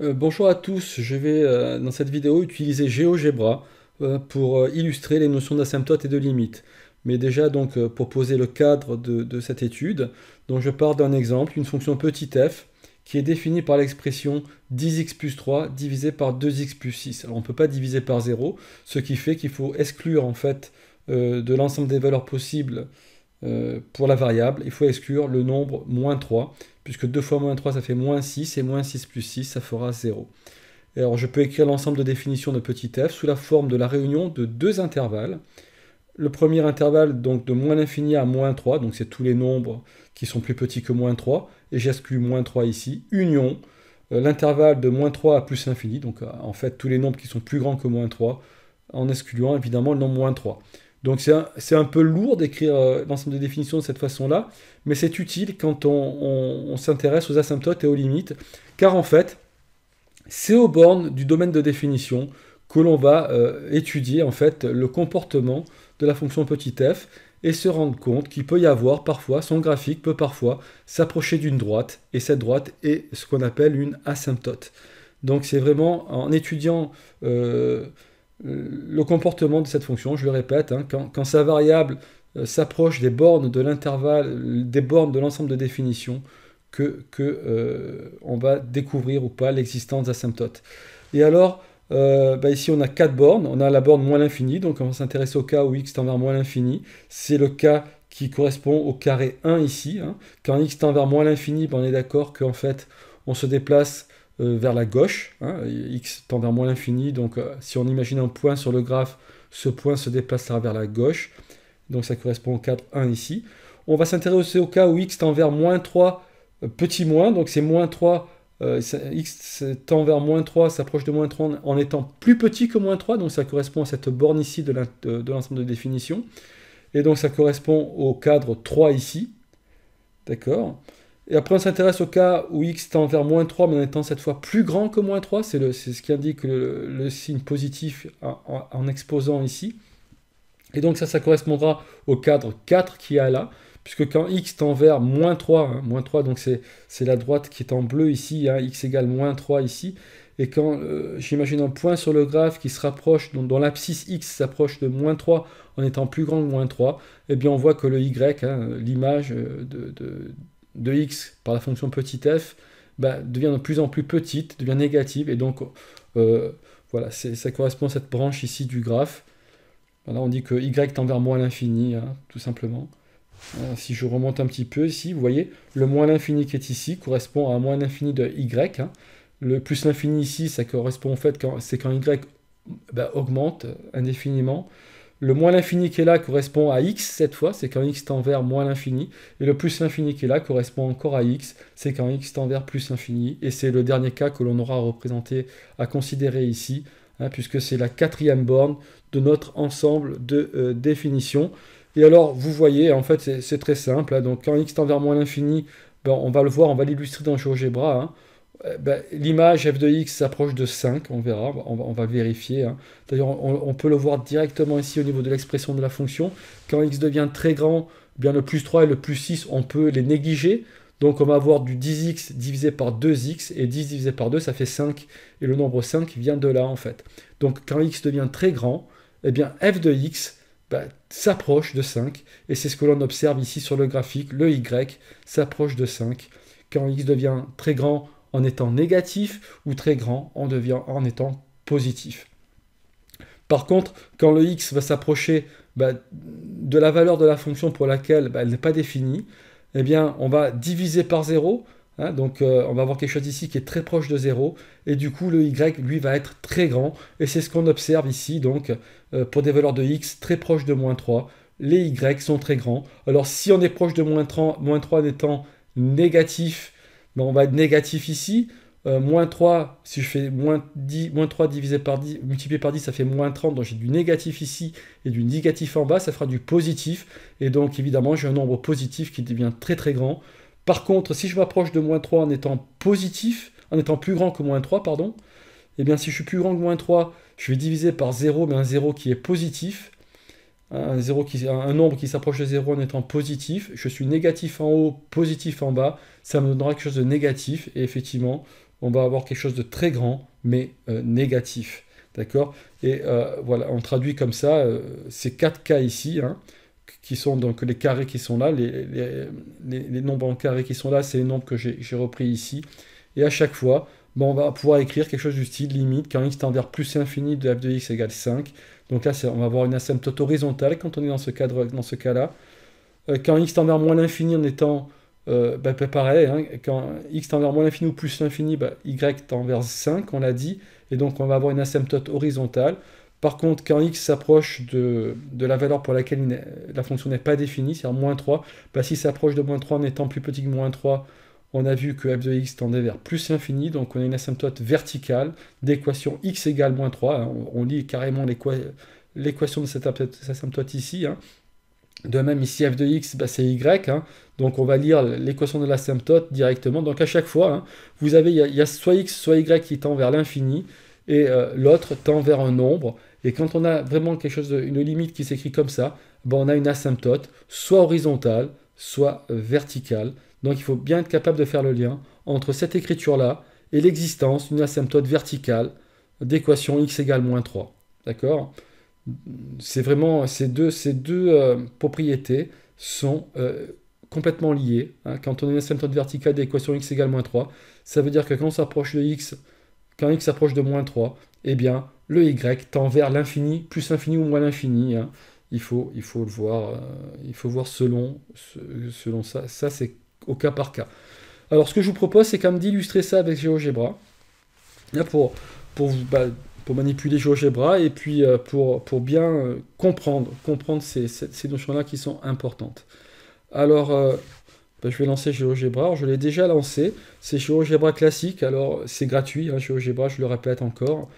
Euh, bonjour à tous, je vais euh, dans cette vidéo utiliser GeoGebra euh, pour illustrer les notions d'asymptote et de limite. Mais déjà donc pour poser le cadre de, cette étude, donc je pars d'un exemple, une fonction petit f qui est définie par l'expression 10x plus 3 divisé par 2x plus 6. Alors on ne peut pas diviser par 0, ce qui fait qu'il faut exclure en fait de l'ensemble des valeurs possibles pour la variable, il faut exclure le nombre moins 3, puisque 2 fois moins 3, ça fait moins 6, et moins 6 plus 6, ça fera 0. Et alors je peux écrire l'ensemble de définition de petit f sous la forme de la réunion de deux intervalles. Le premier intervalle, donc de moins l'infini à moins 3, donc c'est tous les nombres qui sont plus petits que moins 3, et j'exclus moins 3 ici, union, euh, l'intervalle de moins 3 à plus l'infini, donc euh, en fait tous les nombres qui sont plus grands que moins 3, en excluant évidemment le nombre moins 3. Donc c'est un, peu lourd d'écrire l'ensemble euh, de définitions de cette façon-là, mais c'est utile quand on, s'intéresse aux asymptotes et aux limites, car en fait, c'est aux bornes du domaine de définition que l'on va euh, étudier en fait le comportement de la fonction petit f et se rendre compte qu'il peut y avoir parfois, son graphique peut parfois s'approcher d'une droite, et cette droite est ce qu'on appelle une asymptote. Donc c'est vraiment en étudiant euh, euh, le comportement de cette fonction, je le répète, hein, quand, sa variable euh, s'approche des bornes de l'intervalle, euh, des bornes de l'ensemble de définition, que, on va découvrir ou pas l'existence d'asymptotes. Et alors, bah, ici on a quatre bornes, on a la borne moins l'infini, donc on s'intéresse au cas où x tend vers moins l'infini, c'est le cas qui correspond au carré 1 ici, hein. quand x tend vers moins l'infini, ben, on est d'accord qu'en fait on se déplace euh, vers la gauche, hein, x tend vers moins l'infini, donc euh, si on imagine un point sur le graphe, ce point se déplacera vers la gauche, donc ça correspond au cadre 1 ici. On va s'intéresser au cas où x tend vers moins 3, euh, petit moins, donc c'est moins 3, x tend vers moins 3, s'approche de moins 3 en étant plus petit que moins 3, donc ça correspond à cette borne ici de l'ensemble de définition, et donc ça correspond au cadre 3 ici, d'accord et après, on s'intéresse au cas où x tend vers moins 3, mais en étant cette fois plus grand que moins 3. C'est ce qui indique le, signe positif en, exposant ici. Et donc ça, ça correspondra au cadre 4 qui a là, puisque quand x tend vers moins 3, hein, moins 3, donc c'est la droite qui est en bleu ici, hein, x égale moins 3 ici, et quand euh, j'imagine un point sur le graphe qui se rapproche, dont, dans l'abscisse x s'approche de moins 3 en étant plus grand que moins 3, eh bien on voit que le y, hein, l'image euh, de, de x par la fonction petit f bah, devient de plus en plus petite, devient négative, et donc euh, voilà, ça correspond à cette branche ici du graphe. on dit que y tend vers moins l'infini, hein, tout simplement. Euh, si je remonte un petit peu ici, vous voyez, le moins l'infini qui est ici correspond à moins l'infini de y. Hein. Le plus l'infini ici, ça correspond en fait, c'est quand y bah, augmente indéfiniment. Le moins l'infini qui est là correspond à x cette fois, c'est quand x tend vers moins l'infini. Et le plus l'infini qui est là correspond encore à x, c'est quand x tend vers plus l'infini. Et c'est le dernier cas que l'on aura à représenter, à considérer ici, hein, puisque c'est la quatrième borne de notre ensemble de euh, définitions. Et alors, vous voyez, en fait, c'est très simple. Hein. donc, quand x tend vers moins l'infini, ben, on va le voir, on va l'illustrer dans GeoGebra. Euh, ben, l'image f de x s'approche de 5, on verra, on va, vérifier. Hein. D'ailleurs, on, peut le voir directement ici au niveau de l'expression de la fonction. Quand x devient très grand, bien le plus 3 et le plus 6, on peut les négliger. Donc on va avoir du 10x divisé par 2x, et 10 divisé par 2, ça fait 5, et le nombre 5 vient de là en fait. Donc quand x devient très grand, et eh bien f de x ben, s'approche de 5, et c'est ce que l'on observe ici sur le graphique, le y s'approche de 5. Quand x devient très grand, en étant négatif ou très grand en, devient, en étant positif. Par contre, quand le x va s'approcher bah, de la valeur de la fonction pour laquelle bah, elle n'est pas définie, eh bien, on va diviser par 0. Hein, donc, euh, on va avoir quelque chose ici qui est très proche de 0. Et du coup, le y, lui, va être très grand. Et c'est ce qu'on observe ici. Donc, euh, pour des valeurs de x très proches de moins 3, les y sont très grands. Alors, si on est proche de moins 3, moins 3 en étant négatif, on va être négatif ici. Euh, moins 3, si je fais moins, 10, 3 divisé par 10, multiplié par 10, ça fait moins 30. Donc j'ai du négatif ici et du négatif en bas, ça fera du positif. Et donc évidemment, j'ai un nombre positif qui devient très très grand. Par contre, si je m'approche de moins 3 en étant positif, en étant plus grand que moins 3, pardon, et eh bien si je suis plus grand que moins 3, je vais diviser par 0, mais un 0 qui est positif un, nombre qui s'approche de 0 en étant positif, je suis négatif en haut, positif en bas, ça me donnera quelque chose de négatif, et effectivement, on va avoir quelque chose de très grand, mais euh, négatif. D'accord Et euh, voilà, on traduit comme ça euh, ces 4 cas ici, hein, qui sont donc les carrés qui sont là, les, les, nombres en carré qui sont là, c'est les nombres que j'ai repris ici. Et à chaque fois, on va pouvoir écrire quelque chose du style limite quand x tend vers plus infini de f de x égale 5, donc là, on va avoir une asymptote horizontale quand on est dans ce cadre, dans ce cas-là. Euh, quand x tend vers moins l'infini en étant euh, bah, pareil, hein. quand x tend vers moins l'infini ou plus l'infini, bah, y tend vers 5, on l'a dit, et donc on va avoir une asymptote horizontale. Par contre, quand x s'approche de, la valeur pour laquelle la fonction n'est pas définie, c'est-à-dire moins 3, bah, s'il s'approche de moins 3 en étant plus petit que moins 3, on a vu que f de x tendait vers plus l'infini, donc on a une asymptote verticale d'équation x égale moins 3. Hein, on, lit carrément l'équation de cette asymptote ici. Hein. De même, ici, f de x, bah, c'est y. Hein. donc on va lire l'équation de l'asymptote directement. Donc à chaque fois, vous avez, il y, a soit x, soit y qui tend vers l'infini, et euh, l'autre tend vers un nombre. Et quand on a vraiment quelque chose une limite qui s'écrit comme ça, bah, on a une asymptote, soit horizontale, soit verticale. Donc il faut bien être capable de faire le lien entre cette écriture-là et l'existence d'une asymptote verticale d'équation x égale moins 3. D'accord C'est vraiment ces deux, ces deux euh, propriétés sont euh, complètement liées. Hein. Quand on a une asymptote verticale d'équation x égale moins 3, ça veut dire que quand on s'approche de x, quand x s'approche de moins 3, eh bien, le y tend vers l'infini, plus l'infini ou moins l'infini. Hein. Il, faut, il faut le voir, euh, il faut voir selon, selon ça. Ça, c'est au cas par cas. Alors ce que je vous propose, c'est quand même d'illustrer ça avec GeoGebra, pour, pour, bah, pour manipuler GeoGebra et puis euh, pour, pour bien euh, comprendre, comprendre ces, notions-là qui sont importantes. Alors, euh, bah, je vais lancer GeoGebra. je l'ai déjà lancé. C'est GeoGebra classique. Alors, c'est gratuit, hein, GeoGebra, je le répète encore.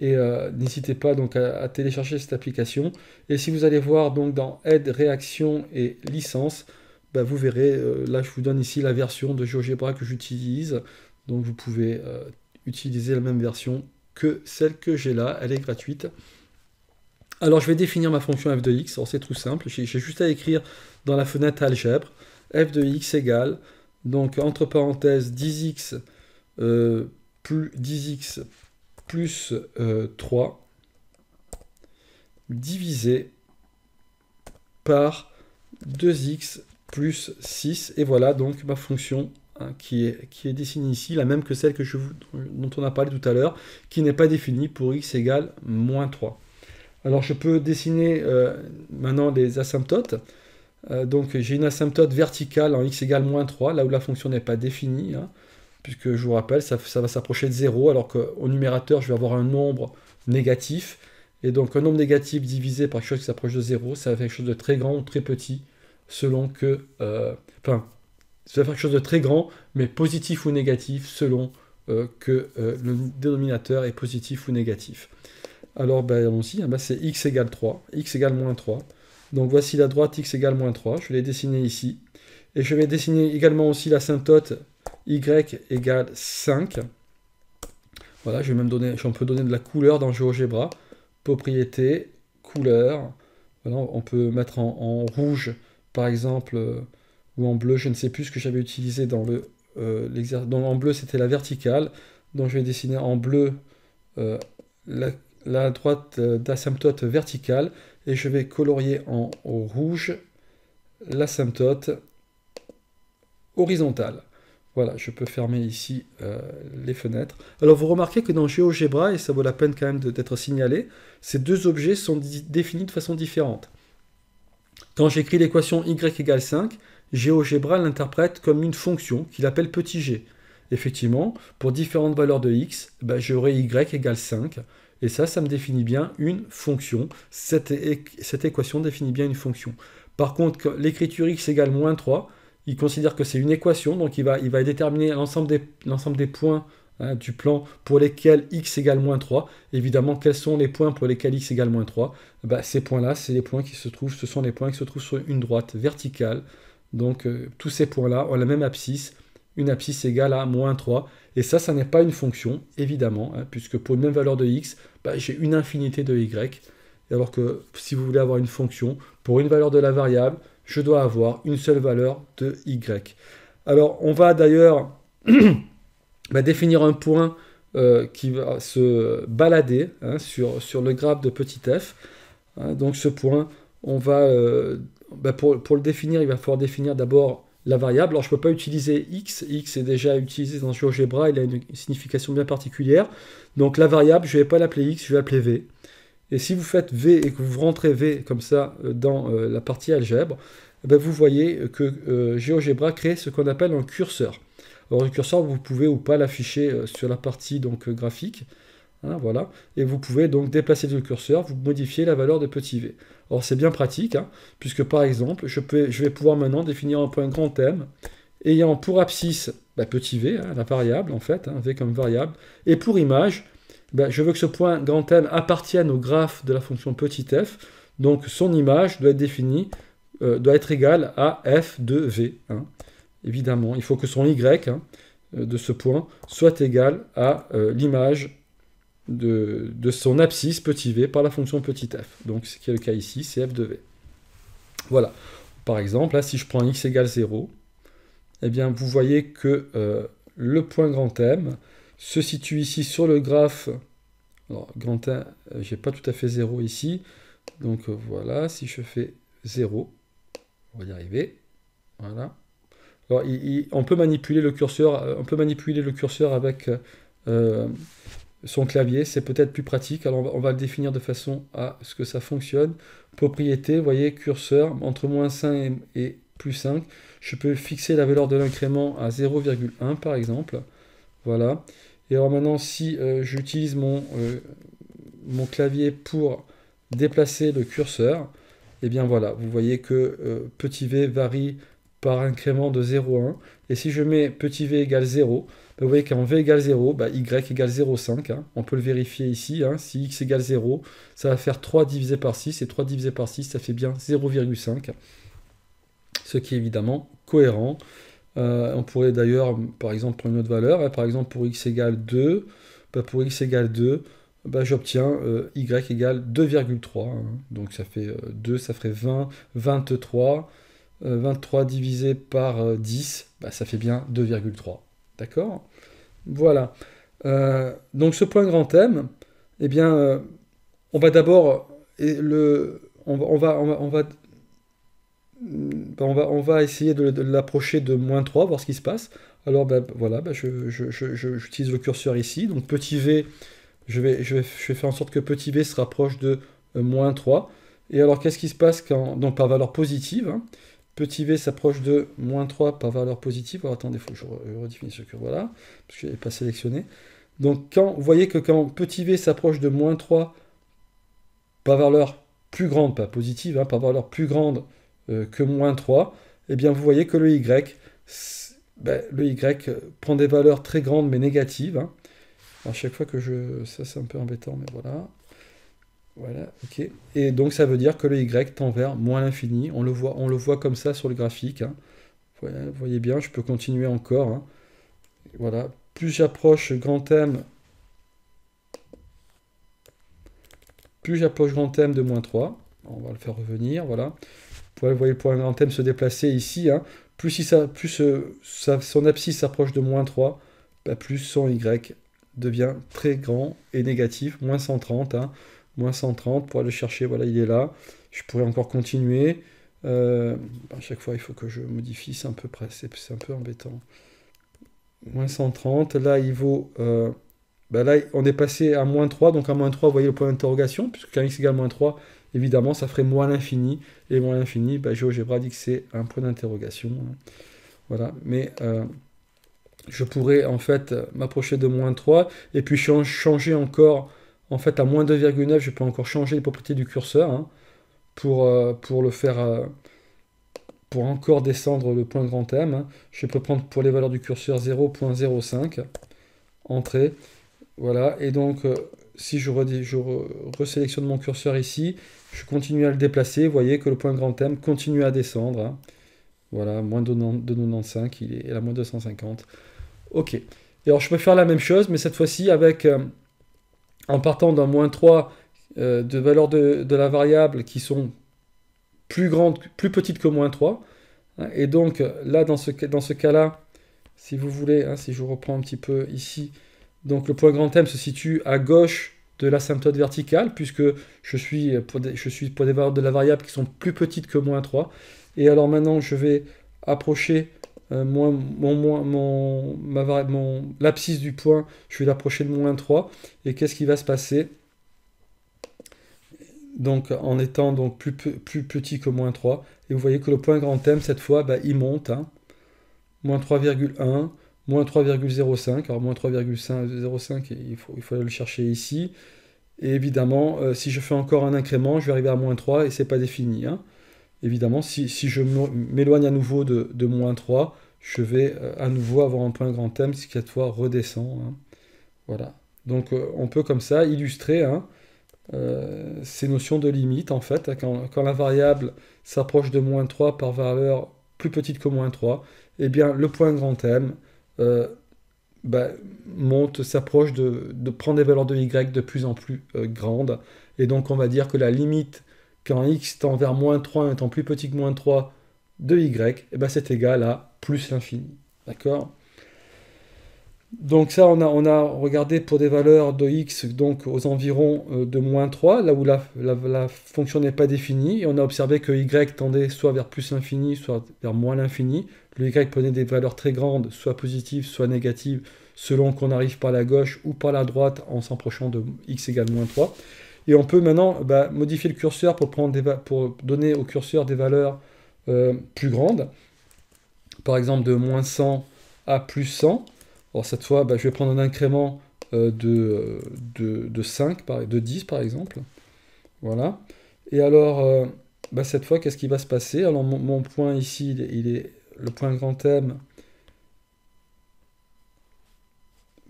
Et n'hésitez pas donc à, à, télécharger cette application. Et si vous allez voir donc dans aide, réaction et licence, bah, vous verrez, euh, là je vous donne ici la version de GeoGebra que j'utilise, donc vous pouvez euh, utiliser la même version que celle que j'ai là, elle est gratuite. Alors je vais définir ma fonction f de x, c'est tout simple, j'ai juste à écrire dans la fenêtre algèbre, f de x égale, donc entre parenthèses 10x, 10x euh, plus 3 divisé par 2x plus 6. Et voilà donc ma fonction hein, qui, est, qui est dessinée ici, la même que celle que je dont on a parlé tout à l'heure, qui n'est pas définie pour x égale moins 3. Alors je peux dessiner euh, maintenant les asymptotes. Euh, donc j'ai une asymptote verticale en x égale moins 3, là où la fonction n'est pas définie, hein, puisque je vous rappelle, ça, ça va s'approcher de 0, alors qu'au numérateur, je vais avoir un nombre négatif. Et donc un nombre négatif divisé par quelque chose qui s'approche de 0, ça va faire quelque chose de très grand ou très petit selon que... Euh, enfin, ça va faire quelque chose de très grand, mais positif ou négatif, selon euh, que euh, le dénominateur est positif ou négatif. Alors, ben, allons-y, ah ben, c'est x égale 3, x égale moins 3. Donc voici la droite x égale moins 3, je l'ai dessiner ici. Et je vais dessiner également aussi la y égale 5. Voilà, je vais même donner, on peut donner de la couleur dans GeoGebra. Propriété, couleur. Voilà, on peut mettre en rouge par exemple, euh, ou en bleu, je ne sais plus ce que j'avais utilisé dans le euh, en bleu c'était la verticale, donc je vais dessiner en bleu euh, la, droite euh, d'asymptote verticale, et je vais colorier en rouge l'asymptote horizontale. Voilà, je peux fermer ici les fenêtres. Alors vous remarquez que dans GeoGebra, et ça vaut la peine quand même d'être signalé, ces deux objets sont définis de façon différente. Quand j'écris l'équation y égale 5, GeoGebra l'interprète comme une fonction qu'il appelle petit g. Effectivement, pour différentes valeurs de x, bah, j'aurai y égale 5. Et ça, ça me définit bien une fonction. Cette, équation définit bien une fonction. Par contre, l'écriture x égale moins 3, il considère que c'est une équation, donc il va, déterminer l'ensemble des points Hein, du plan pour lesquels x égale moins 3. Évidemment, quels sont les points pour lesquels x égale moins 3 bah, Ces points-là, c'est les points qui se trouvent, ce sont les points qui se trouvent sur une droite verticale. Donc euh, tous ces points-là ont la même abscisse, une abscisse égale à moins 3. Et ça, ça n'est pas une fonction, évidemment, hein, puisque pour une même valeur de x, bah, j'ai une infinité de y. Alors que si vous voulez avoir une fonction, pour une valeur de la variable, je dois avoir une seule valeur de y. Alors on va d'ailleurs Bah, définir un point euh, qui va se balader hein, sur, sur le graphe de petit f. Hein, donc ce point, on va, euh, bah, pour, le définir, il va falloir définir d'abord la variable. Alors je ne peux pas utiliser x, x est déjà utilisé dans GeoGebra, il a une signification bien particulière. Donc la variable, je ne vais pas l'appeler x, je vais l'appeler v. Et si vous faites V et que vous rentrez V comme ça euh, dans la partie algèbre, bah, vous voyez que GeoGebra crée ce qu'on appelle un curseur. Alors, le curseur, vous pouvez ou pas l'afficher euh, sur la partie donc, euh, graphique. Hein, voilà. Et vous pouvez donc déplacer le curseur, vous modifier la valeur de petit v. Or, c'est bien pratique, hein, puisque par exemple, je, peux, je vais pouvoir maintenant définir un point grand M ayant pour abscisse bah, petit v, hein, la variable en fait, v comme variable, et pour image, bah, je veux que ce point grand M appartienne au graphe de la fonction petit f, donc son image doit être définie, euh, doit être égale à f de v évidemment, il faut que son y hein, euh, de ce point soit égal à euh, l'image de, son abscisse petit v par la fonction petit f. Donc ce qui est le cas ici, c'est f de v. Voilà. Par exemple, là, si je prends x égale 0, eh bien, vous voyez que euh, le point grand M se situe ici sur le graphe. Alors, grand M, je j'ai pas tout à fait 0 ici. Donc voilà, si je fais 0, on va y arriver. Voilà on peut manipuler le curseur, euh, on peut manipuler le curseur avec euh, euh, son clavier, c'est peut-être plus pratique. Alors on va, le définir de façon à ce que ça fonctionne. Propriété, vous voyez, curseur, entre moins 5 et, plus 5. Je peux fixer la valeur de l'incrément à 0,1 par exemple. Voilà. Et alors maintenant, si j'utilise mon, mon clavier pour déplacer le curseur, et eh bien voilà, vous voyez que petit v varie par incrément de 0,1. Et si je mets petit v égale 0, ben, vous voyez qu'en v égale 0, ben, y égale 0,5. Hein. On peut le vérifier ici. Hein. Si x égale 0, ça va faire 3 divisé par 6. Et 3 divisé par 6, ça fait bien 0,5. Ce qui est évidemment cohérent. Euh, on pourrait d'ailleurs, par exemple, prendre une autre valeur. Hein. Par exemple, pour x égale 2, ben, pour x égale 2, j'obtiens euh, y égale 2,3. Donc ça fait 2, euh, ça ferait 20, 23. 23 euh, divisé par 10, euh, bah, ça fait bien 2,3. D'accord Voilà. Euh, donc ce point grand M, eh bien, on va d'abord... Le, on, va, essayer de, l'approcher de moins 3, voir ce qui se passe. Alors bah, voilà, bah, j'utilise le curseur ici. Donc petit v, je vais, faire en sorte que petit v se rapproche de moins 3. Et alors qu'est-ce qui se passe quand, donc, par valeur positive hein, Petit v s'approche de moins 3 par valeur positive. attendez, il faut que je redéfinisse ce curve là, parce que je n'ai pas sélectionné. Donc quand, vous voyez que quand petit v s'approche de moins 3 par valeur plus grande, pas positive, hein, par valeur plus grande euh, que moins 3, eh bien vous voyez que le y, ben, le y prend des valeurs très grandes mais négatives. Hein. À chaque fois que je... Ça c'est un peu embêtant, mais voilà. Voilà, ok. Et donc ça veut dire que le y tend vers moins l'infini. On le voit, on le voit comme ça sur le graphique. Hein. vous voyez bien, je peux continuer encore. Hein. Voilà, plus j'approche grand M, plus j'approche grand de moins 3. On va le faire revenir, voilà. Vous voyez le point grand M se déplacer ici. Hein. Plus, ça, plus son abscisse s'approche de moins 3, plus son Y devient très grand et négatif, moins 130. Hein moins 130 pour aller chercher, voilà, il est là. Je pourrais encore continuer. Euh, à chaque fois, il faut que je modifie, c'est un peu près, c'est un peu embêtant. Moins 130, là, il vaut... Euh, bah là, on est passé à moins 3, donc à moins 3, vous voyez le point d'interrogation, puisque x égale moins 3, évidemment, ça ferait moins l'infini, et moins l'infini, ben, bah, GeoGebra dit que c'est un point d'interrogation. Hein. Voilà, mais... Euh, je pourrais en fait m'approcher de moins 3 et puis changer encore en fait, à moins 2,9, je peux encore changer les propriétés du curseur hein, pour, euh, pour le faire... Euh, pour encore descendre le point grand M. Hein. Je peux prendre pour les valeurs du curseur 0.05. Entrée. Voilà. Et donc, euh, si je, redis, je resélectionne mon curseur ici, je continue à le déplacer. Vous voyez que le point grand M continue à descendre. Hein. Voilà, moins de 95, il est à moins 250. Ok. Et alors, je peux faire la même chose, mais cette fois-ci avec en partant d'un moins 3 euh, de valeurs de, la variable qui sont plus grandes, plus petites que moins 3. et donc là, dans ce, dans ce cas-là, si vous voulez, hein, si je reprends un petit peu ici, donc le point grand M se situe à gauche de l'asymptote verticale, puisque je suis, euh, je suis pour des valeurs de la variable qui sont plus petites que moins 3. Et alors maintenant, je vais approcher euh, mon, l'abscisse du point, je vais l'approcher de moins 3. Et qu'est-ce qui va se passer donc en étant donc plus, petit que moins 3. Et vous voyez que le point grand M, cette fois, bah, il monte. Hein. Moins 3,1, moins 3,05. Alors moins 3,05, il faut, il faut aller le chercher ici. Et évidemment, euh, si je fais encore un incrément, je vais arriver à moins 3 et ce n'est pas défini. Hein évidemment, si, je m'éloigne à nouveau de, moins 3, je vais euh, à nouveau avoir un point grand M qui, cette fois, redescend. Hein. Voilà. Donc, euh, on peut comme ça illustrer hein, euh, ces notions de limite, en fait. Quand, la variable s'approche de moins 3 par valeur plus petite que moins 3, eh bien, le point grand M ben, monte, s'approche de, prendre des valeurs de y de plus en plus grandes. Et donc, on va dire que la limite quand x tend vers moins 3, étant plus petit que moins 3 de y, et eh ben c'est égal à plus l'infini. D'accord donc ça, on a, on a, regardé pour des valeurs de x donc aux environs euh, de moins 3, là où la, fonction n'est pas définie, et on a observé que y tendait soit vers plus l'infini, soit vers moins l'infini. Le y prenait des valeurs très grandes, soit positives, soit négatives, selon qu'on arrive par la gauche ou par la droite en s'approchant de x égale moins 3. Et on peut maintenant bah, modifier le curseur pour, donner au curseur des valeurs euh, plus grandes. Par exemple, de moins 100 à plus 100. Alors cette fois, bah, je vais prendre un incrément euh, de, de, 5, de 10 par exemple. Voilà. Et alors, euh, bah, cette fois, qu'est-ce qui va se passer Alors mon, point ici, il est, il est, le point grand M.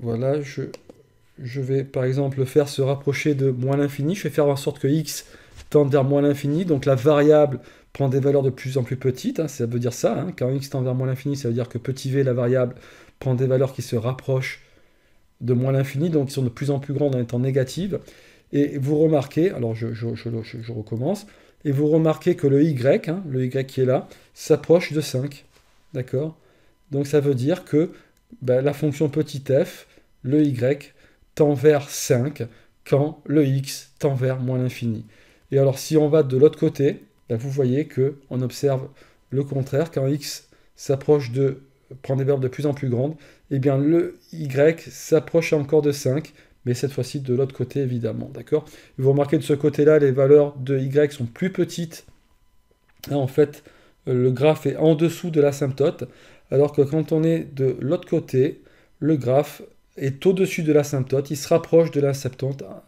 Voilà, je, je vais par exemple le faire se rapprocher de moins l'infini, je vais faire en sorte que x tend vers moins l'infini, donc la variable prend des valeurs de plus en plus petites, hein. ça veut dire ça, hein. quand x tend vers moins l'infini, ça veut dire que petit v, la variable, prend des valeurs qui se rapprochent de moins l'infini, donc qui sont de plus en plus grandes en étant négatives, et vous remarquez, alors je, recommence, et vous remarquez que le y, hein, le y qui est là, s'approche de 5, d'accord Donc ça veut dire que ben, la fonction petit f, le y, tend vers 5 quand le x tend vers moins l'infini. Et alors si on va de l'autre côté, ben, vous voyez que on observe le contraire. Quand x s'approche de, prend des verbes de plus en plus grandes, et eh bien le y s'approche encore de 5, mais cette fois-ci de l'autre côté évidemment. D'accord Vous remarquez de ce côté-là, les valeurs de y sont plus petites. en fait, le graphe est en dessous de l'asymptote, alors que quand on est de l'autre côté, le graphe est au-dessus de l'asymptote, il se rapproche de la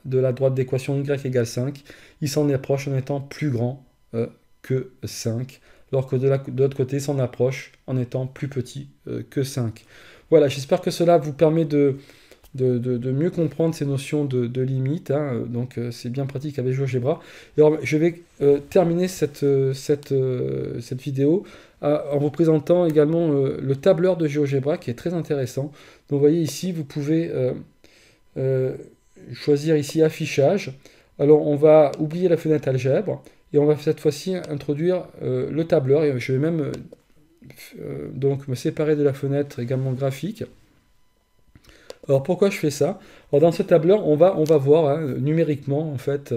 de la droite d'équation y égale 5, il s'en approche en étant plus grand euh, que 5, alors que de l'autre côté, côté s'en approche en étant plus petit euh, que 5. Voilà, j'espère que cela vous permet de, mieux comprendre ces notions de, limite. Hein. Euh, donc c'est bien pratique avec GeoGebra. je vais terminer cette vidéo en vous présentant également euh, le tableur de GeoGebra qui est très intéressant. Donc vous voyez ici, vous pouvez euh, euh, choisir ici affichage. Alors on va oublier la fenêtre algèbre et on va cette fois-ci introduire le tableur. Et je vais même donc me séparer de la fenêtre également graphique. Alors pourquoi je fais ça dans ce tableur, on va, on va voir hein, numériquement en fait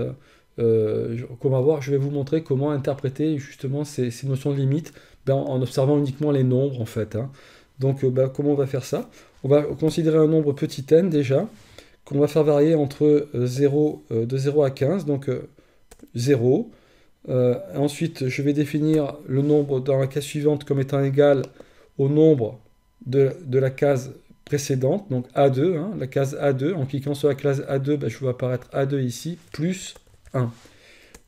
euh, je vais vous montrer comment interpréter justement ces, notions de limite ben, en observant uniquement les nombres en fait. Hein. Donc euh, ben, comment on va faire ça On va considérer un nombre petit n déjà, qu'on va faire varier entre 0, euh, de 0 à 15, donc 0. ensuite, je vais définir le nombre dans la case suivante comme étant égal au nombre de, la case précédente, donc A2, hein, la case A2. En cliquant sur la case A2, ben, je vois apparaître A2 ici, plus donc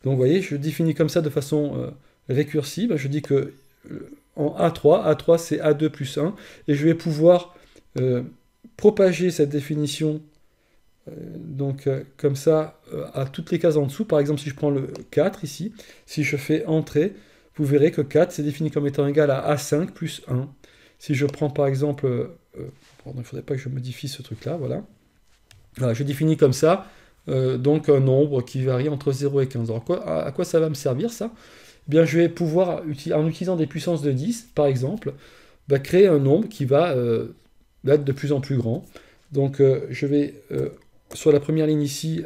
vous voyez, je définis comme ça de façon euh, récursive. Je dis que euh, en A3, A3 c'est A2 plus 1, et je vais pouvoir euh, propager cette définition donc comme ça à toutes les cases en dessous. Par exemple, si je prends le 4 ici, si je fais entrer, vous verrez que 4 c'est défini comme étant égal à A5 plus 1. Si je prends par exemple, il ne faudrait pas que je modifie ce truc là, voilà. Voilà, je définis comme ça euh, donc un nombre qui varie entre 0 et 15. Alors à, quoi ça va me servir ça eh Bien, je vais pouvoir, en utilisant des puissances de 10, par exemple, bah, créer un nombre qui va euh, être de plus en plus grand. Donc euh, je vais, sur la première ligne ici,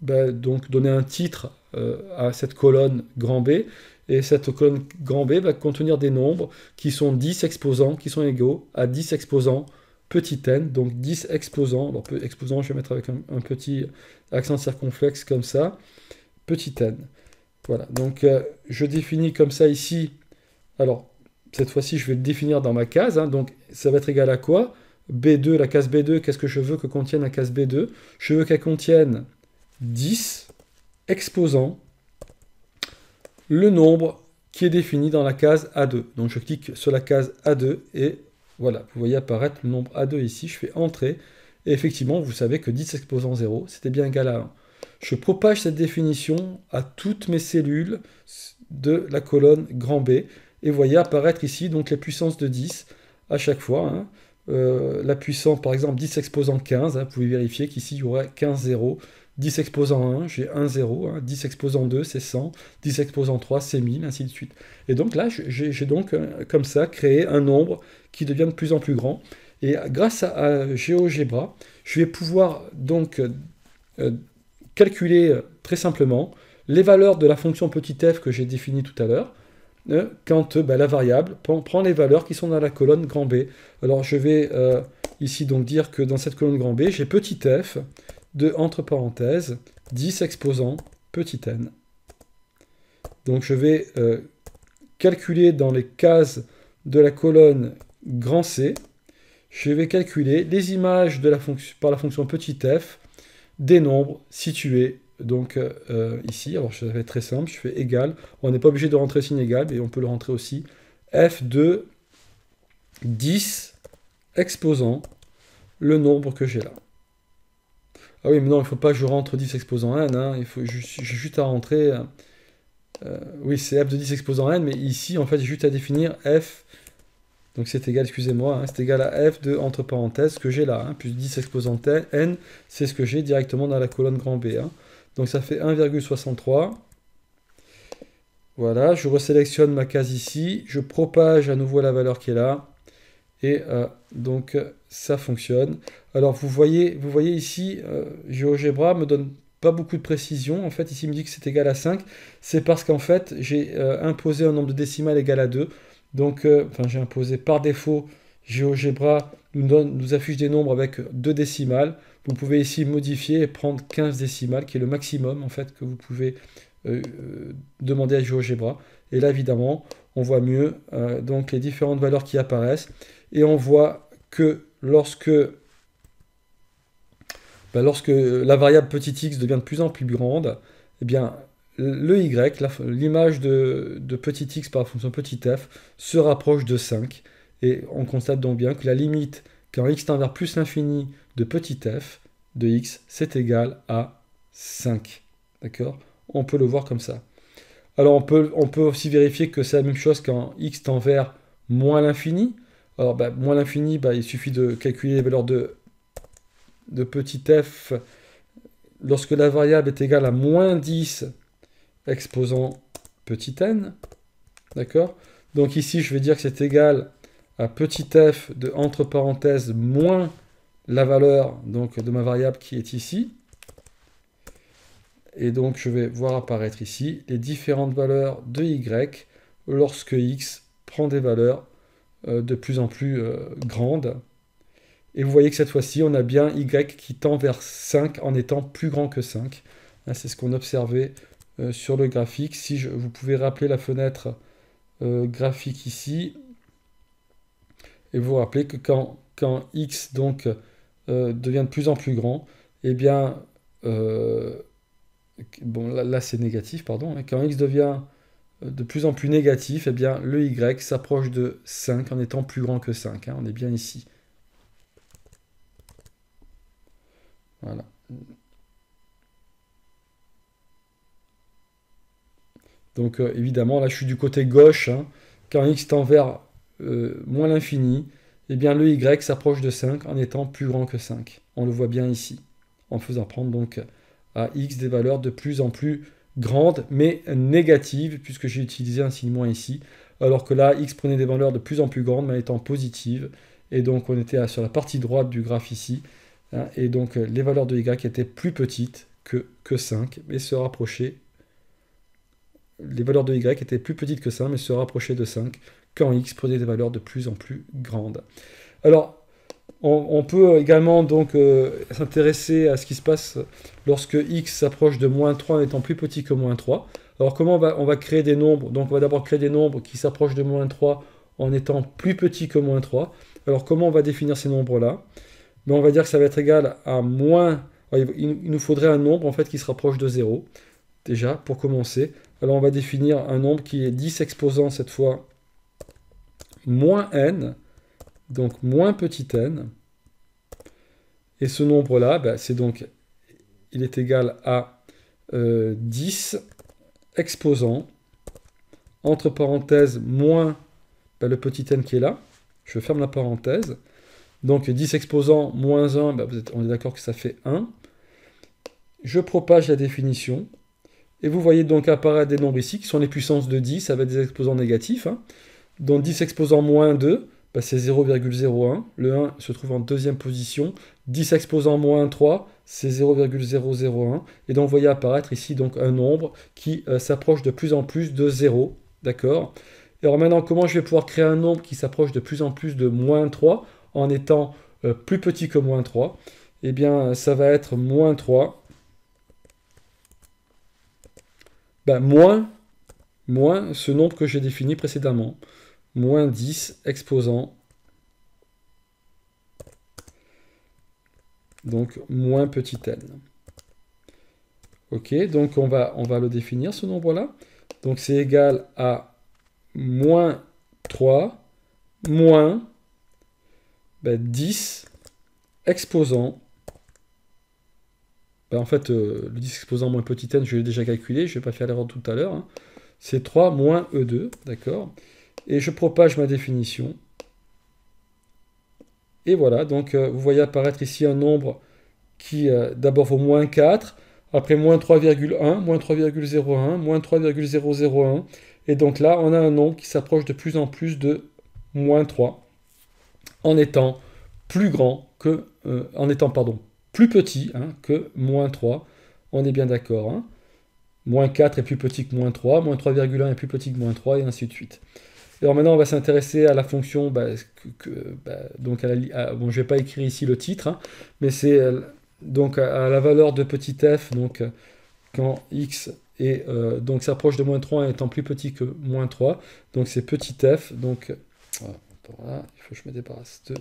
bah, donc donner un titre à cette colonne grand B, et cette colonne grand B va contenir des nombres qui sont 10 exposants, qui sont égaux à 10 exposants petit n, donc 10 exposants. Alors, exposant, je vais mettre avec un, petit accent circonflexe comme ça. Petit n. Voilà, donc euh, je définis comme ça ici. Alors, cette fois-ci, je vais le définir dans ma case. Hein. donc, ça va être égal à quoi B2, la case B2, qu'est-ce que je veux que contienne la case B2 Je veux qu'elle contienne 10 exposant le nombre qui est défini dans la case A2. Donc, je clique sur la case A2 et voilà, vous voyez apparaître le nombre A2 ici, je fais entrer, et effectivement, vous savez que 10 exposant 0, c'était bien égal à 1. Je propage cette définition à toutes mes cellules de la colonne grand B, et vous voyez apparaître ici donc les puissances de 10 à chaque fois. Hein. Euh, la puissance, par exemple, 10 exposant 15, vous pouvez vérifier qu'ici, il y aurait 15 0. 10 exposant 1, j'ai 1 0. 10 exposant 2, c'est 100. 10 exposant 3, c'est 1000, ainsi de suite. Et donc là, j'ai donc, hein, comme ça, créé un nombre qui devient de plus en plus grand. Et grâce à, GeoGebra, je vais pouvoir donc euh, euh, calculer euh, très simplement les valeurs de la fonction petit f que j'ai définie tout à l'heure, quand bah, la variable prend, les valeurs qui sont dans la colonne grand B. Alors je vais ici donc dire que dans cette colonne grand B, j'ai petit f de, entre parenthèses, 10 exposant petit n. Donc je vais calculer dans les cases de la colonne grand C, je vais calculer les images de la fonction, par la fonction petit f des nombres situés donc euh, euh, ici. Alors ça va être très simple, je fais égal. On n'est pas obligé de rentrer signe égal, mais on peut le rentrer aussi f de 10 exposant le nombre que j'ai là. Ah oui, mais non, il ne faut pas que je rentre 10 exposant n, hein. il faut, j'ai juste à rentrer... Euh, oui, c'est f de 10 exposant n, mais ici, en fait, j'ai juste à définir f donc c'est égal, excusez-moi, hein, c'est égal à f de, entre parenthèses, ce que j'ai là, hein. plus 10 exposant n, c'est ce que j'ai directement dans la colonne grand B. Hein. Donc ça fait 1,63. Voilà, je resélectionne ma case ici, je propage à nouveau la valeur qui est là, et euh, donc ça fonctionne. Alors vous voyez, vous voyez ici, euh, GeoGebra GeoGebra me donne pas beaucoup de précision. En fait, ici, il me dit que c'est égal à 5. C'est parce qu'en fait, j'ai euh, imposé un nombre de décimales égal à 2. Donc, euh, enfin, j'ai imposé par défaut, GeoGebra nous, nous affiche des nombres avec deux décimales. Vous pouvez ici modifier et prendre 15 décimales, qui est le maximum en fait que vous pouvez euh, euh, demander à GeoGebra. Et là, évidemment, on voit mieux donc les différentes valeurs qui apparaissent. Et on voit que lorsque, ben, lorsque la variable petit x devient de plus en plus grande, eh bien, le y, l'image de, petit x par la fonction petit f, se rapproche de 5. Et on constate donc bien que la limite quand x tend vers plus l'infini de petit f de x, c'est égal à 5. D'accord On peut le voir comme ça. Alors on peut, on peut aussi vérifier que c'est la même chose quand x tend vers moins l'infini. Alors bah, moins l'infini, bah, il suffit de calculer les valeurs de, de petit f lorsque la variable est égale à moins 10 exposant petit n, d'accord Donc ici, je vais dire que c'est égal à petit f de entre parenthèses moins la valeur donc, de ma variable qui est ici. Et donc, je vais voir apparaître ici les différentes valeurs de y lorsque x prend des valeurs euh, de plus en plus euh, grandes. Et vous voyez que cette fois-ci, on a bien y qui tend vers 5 en étant plus grand que 5. Hein, c'est ce qu'on observait euh, sur le graphique. Si je, vous pouvez rappeler la fenêtre euh, graphique ici, et vous rappelez que quand, quand x donc euh, devient de plus en plus grand, et eh bien, bon là, c'est négatif, pardon, hein. quand x devient de plus en plus négatif, et eh bien le y s'approche de 5 en étant plus grand que 5, hein. on est bien ici. Voilà. Donc euh, évidemment, là je suis du côté gauche. car hein. Quand x tend vers euh, moins l'infini, et eh bien le y s'approche de 5 en étant plus grand que 5. On le voit bien ici, en faisant prendre donc à x des valeurs de plus en plus grandes, mais négatives, puisque j'ai utilisé un signe moins ici, alors que là x prenait des valeurs de plus en plus grandes, mais étant positives. Et donc on était sur la partie droite du graphe ici, hein. et donc euh, les valeurs de y étaient plus petites que, que 5, mais se rapprochaient les valeurs de y étaient plus petites que ça, mais se rapprochaient de 5, quand x prenait des valeurs de plus en plus grandes. Alors, on, peut également donc euh, s'intéresser à ce qui se passe lorsque x s'approche de moins 3 en étant plus petit que moins 3. Alors comment on va, créer des nombres Donc on va d'abord créer des nombres qui s'approchent de moins 3 en étant plus petit que moins 3. Alors comment on va définir ces nombres-là ben, On va dire que ça va être égal à moins... Euh, il, nous faudrait un nombre en fait qui se rapproche de 0, déjà, pour commencer. Alors on va définir un nombre qui est 10 exposant cette fois moins n, donc moins petit n. Et ce nombre-là, ben, c'est donc, il est égal à 10 euh, exposant, entre parenthèses, moins ben, le petit n qui est là. Je ferme la parenthèse. Donc 10 exposant moins 1, ben, vous on est d'accord que ça fait 1. Je propage la définition. Et vous voyez donc apparaître des nombres ici qui sont les puissances de 10 avec des exposants négatifs. Hein. Donc 10 exposant moins 2, bah, c'est 0,01. Le 1 se trouve en deuxième position. 10 exposant moins 3, c'est 0,001. Et donc vous voyez apparaître ici donc un nombre qui euh, s'approche de plus en plus de 0. D'accord Alors maintenant, comment je vais pouvoir créer un nombre qui s'approche de plus en plus de moins 3 en étant euh, plus petit que moins 3 Eh bien, ça va être moins 3 ben, moins, moins ce nombre que j'ai défini précédemment. Moins 10 exposant. Donc moins petit n. Ok, donc on va, on va le définir ce nombre-là. Donc c'est égal à moins 3 moins 10 bah, exposant bah, en fait, euh, le disque exposant moins petit n, je l'ai déjà calculé, je ne vais pas faire l'erreur tout à l'heure. Hein. C'est 3 moins E2, d'accord Et je propage ma définition. Et voilà, donc euh, vous voyez apparaître ici un nombre qui euh, d'abord vaut moins 4, après moins 3,1, moins 3,01, moins 3,001. Et donc là, on a un nombre qui s'approche de plus en plus de moins 3, en étant plus grand que, en étant, pardon, plus petit hein, que moins 3. On est bien d'accord. Hein. Moins 4 est plus petit que moins 3, moins 3,1 est plus petit que moins 3, et ainsi de suite. Alors maintenant, on va s'intéresser à la fonction, bah, que, bah, donc à la, bon, je ne vais pas écrire ici le titre, hein, mais c'est euh, donc à, la valeur de petit f, donc quand x euh, donc s'approche de moins 3 étant plus petit que moins 3, donc c'est petit f, donc voilà, il faut que je me débarrasse de,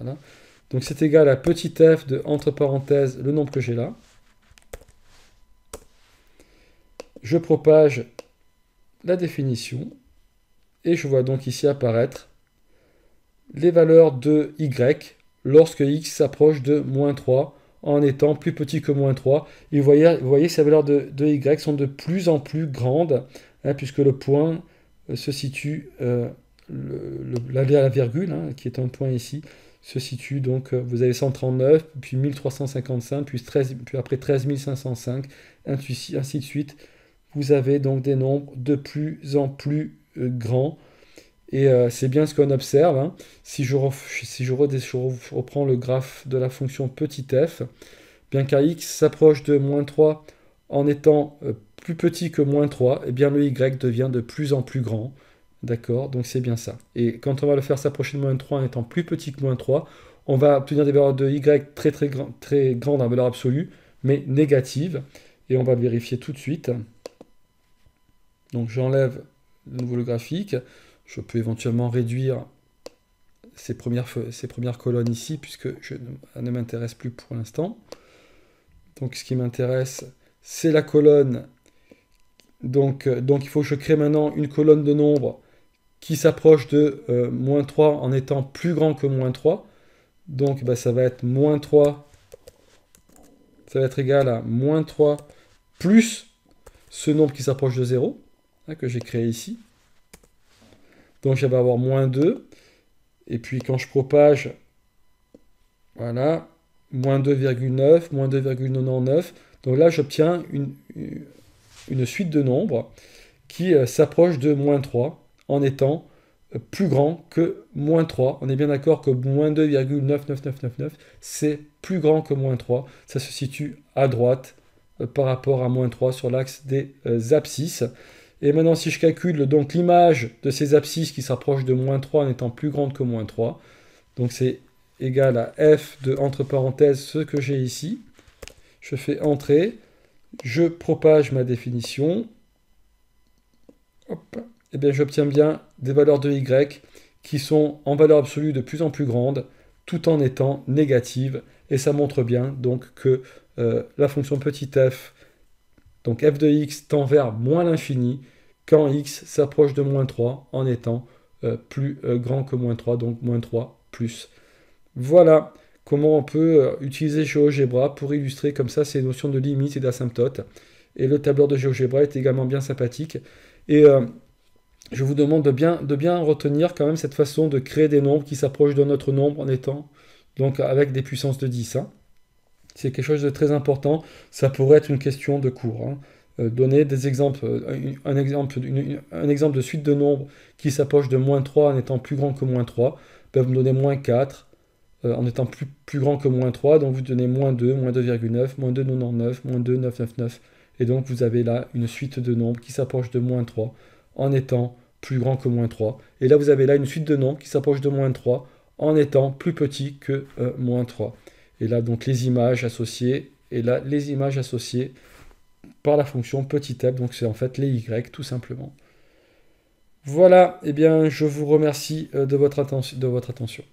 voilà, donc c'est égal à petit f de, entre parenthèses, le nombre que j'ai là. Je propage la définition et je vois donc ici apparaître les valeurs de y lorsque x s'approche de moins 3 en étant plus petit que moins 3. Et vous voyez, ces valeurs de, y sont de plus en plus grandes hein, puisque le point euh, se situe, euh, la, virgule, hein, qui est un point ici, se situe donc, euh, vous avez 139, puis 1355, puis, 13, puis après 13505, ainsi, de suite. Vous avez donc des nombres de plus en plus euh, grands. Et euh, c'est bien ce qu'on observe. Hein. Si, je si, je reprends le graphe de la fonction petit f, bien x s'approche de moins 3 en étant plus petit que moins 3, et eh bien le y devient de plus en plus grand. D'accord Donc c'est bien ça. Et quand on va le faire s'approcher de moins 3 en étant plus petit que moins 3, on va obtenir des valeurs de y très très, très grandes en valeur absolue, mais négatives. Et on va le vérifier tout de suite. Donc j'enlève de nouveau le graphique. Je peux éventuellement réduire ces premières, ces premières colonnes ici, puisque je ne m'intéresse plus pour l'instant. Donc ce qui m'intéresse, c'est la colonne. Donc, donc il faut que je crée maintenant une colonne de nombres qui s'approche de euh, moins 3 en étant plus grand que moins 3. Donc bah, ça va être moins 3, ça va être égal à 3 plus ce nombre qui s'approche de 0, hein, que j'ai créé ici. Donc je vais avoir moins 2. Et puis quand je propage, voilà, moins 2,9, moins 2,99. Donc là j'obtiens une, suite de nombres qui euh, s'approche de moins 3 en étant euh, plus grand que moins 3. On est bien d'accord que moins 2,99999, c'est plus grand que moins 3. Ça se situe à droite euh, par rapport à moins 3 sur l'axe des euh, abscisses. Et maintenant, si je calcule donc l'image de ces abscisses qui s'approchent de moins 3 en étant plus grande que moins 3, donc c'est égal à f de, entre parenthèses, ce que j'ai ici. Je fais entrer, je propage ma définition. Hop et eh bien j'obtiens bien des valeurs de y qui sont en valeur absolue de plus en plus grandes, tout en étant négatives. Et ça montre bien donc que euh, la fonction petit f, donc f de x tend vers moins l'infini, quand x s'approche de moins 3 en étant euh, plus euh, grand que moins 3, donc moins 3 plus. Voilà comment on peut utiliser GeoGebra pour illustrer comme ça ces notions de limites et d'asymptotes. Et le tableur de GeoGebra est également bien sympathique. Et je vous demande de bien, de bien retenir quand même cette façon de créer des nombres qui s'approchent de notre nombre en étant donc avec des puissances de 10. Hein. C'est quelque chose de très important. Ça pourrait être une question de cours. Hein. Euh, donner des exemples, euh, un, exemple, un exemple de suite de nombres qui s'approche de moins 3 en étant plus grand que moins 3, Vous me donner moins 4 euh, en étant plus, plus grand que moins 3, donc vous donnez moins 2, moins 2,9, moins 2,99, moins 2,999, et donc vous avez là une suite de nombres qui s'approche de moins 3 en étant plus grand que moins 3. Et là, vous avez là une suite de noms qui s'approche de moins 3 en étant plus petit que euh, moins 3. Et là, donc, les images associées, et là, les images associées par la fonction petit f, donc c'est en fait les y, tout simplement. Voilà, et eh bien, je vous remercie euh, de votre, de votre attention.